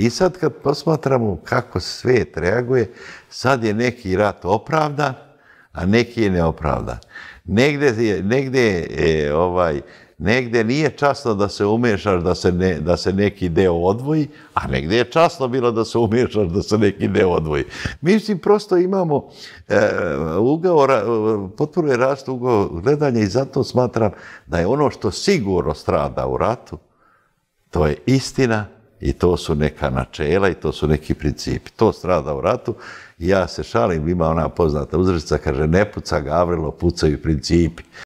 I sad kad posmatramo kako svet reaguje, sad je neki rat opravdan, a neki je neopravdan. Negde, je e, ovaj, negde nije časno da se umješaš da se, ne, da se neki deo odvoji, a negde je časno bilo da se umješaš da se neki deo odvoji. Mi si prosto imamo e, ugao, e, potpuno je rast ugao gledanja i zato smatram da je ono što sigurno strada u ratu, to je istina, I to su neka načela i to su neki principi. To strada u ratu. I ja se šalim, ima ona poznata uzrečica, kaže, ne puca Gavrilo, pucaju principi.